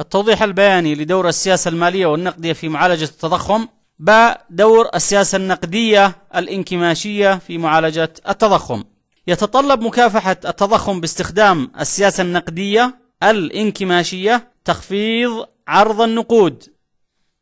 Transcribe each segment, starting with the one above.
التوضيح البياني لدور السياسة المالية والنقدية في معالجة التضخم ب دور السياسة النقدية الانكماشية في معالجة التضخم يتطلب مكافحة التضخم باستخدام السياسة النقدية الانكماشية تخفيض عرض النقود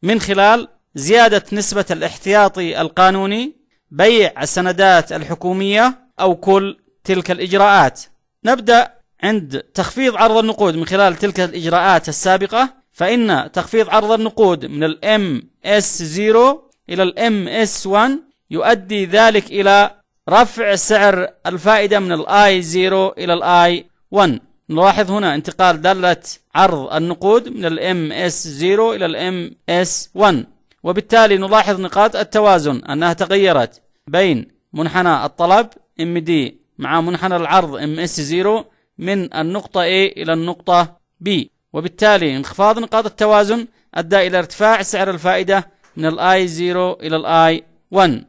من خلال زيادة نسبة الاحتياطي القانوني بيع السندات الحكومية أو كل تلك الإجراءات نبدأ عند تخفيض عرض النقود من خلال تلك الإجراءات السابقة فإن تخفيض عرض النقود من الام اس 0 إلى الام اس 1 يؤدي ذلك إلى رفع سعر الفائدة من الاي 0 إلى الاي 1 نلاحظ هنا انتقال دالة عرض النقود من الام اس 0 إلى الام اس 1 وبالتالي نلاحظ نقاط التوازن أنها تغيرت بين منحنى الطلب MD مع منحنى العرض MS0 من النقطة A إلى النقطة B وبالتالي انخفاض نقاط التوازن أدى إلى ارتفاع سعر الفائدة من الـ i 0 إلى الـ i 1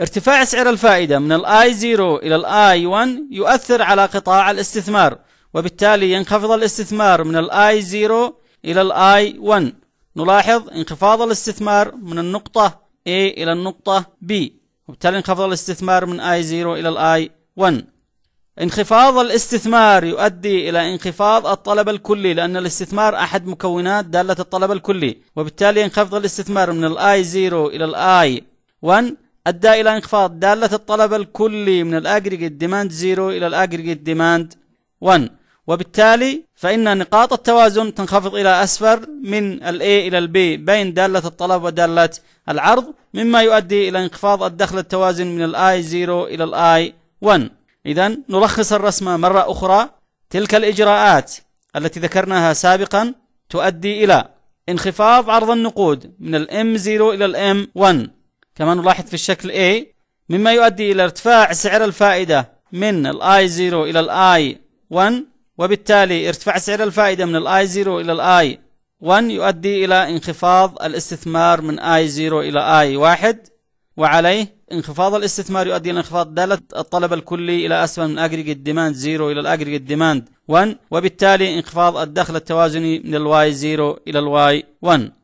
ارتفاع سعر الفائدة من الـ i 0 إلى الـ i 1 يؤثر على قطاع الاستثمار وبالتالي ينخفض الاستثمار من الـ i 0 إلى الـ i 1 نلاحظ انخفاض الاستثمار من النقطة A إلى النقطة B وبالتالي انخفض الاستثمار من i 0 إلى الـ i 1 انخفاض الاستثمار يؤدي إلى انخفاض الطلب الكلي لأن الاستثمار أحد مكونات دالة الطلب الكلي وبالتالي انخفض الاستثمار من الاي 0 إلى الاي 1 أدى إلى انخفاض دالة الطلب الكلي من الاجريجيت ديماند 0 إلى الاجريجيت ديماند 1 وبالتالي فإن نقاط التوازن تنخفض إلى أسفل من الـ A إلى الـ B بين دالة الطلب ودالة العرض مما يؤدي إلى انخفاض الدخل التوازن من الـ I0 إلى الـ I1 إذا نلخص الرسمة مرة أخرى تلك الإجراءات التي ذكرناها سابقا تؤدي إلى انخفاض عرض النقود من الـ M0 إلى الـ M1 كما نلاحظ في الشكل A مما يؤدي إلى ارتفاع سعر الفائدة من الـ I0 إلى الـ I1 وبالتالي ارتفاع سعر الفائدة من الـ I0 إلى الـ I1 يؤدي إلى انخفاض الاستثمار من I0 إلى I1 وعليه انخفاض الاستثمار يؤدي الى انخفاض دالة الطلب الكلي إلى أسفل من aggregate demand 0 إلى aggregate demand 1 وبالتالي انخفاض الدخل التوازني من الواي 0 إلى الواي 1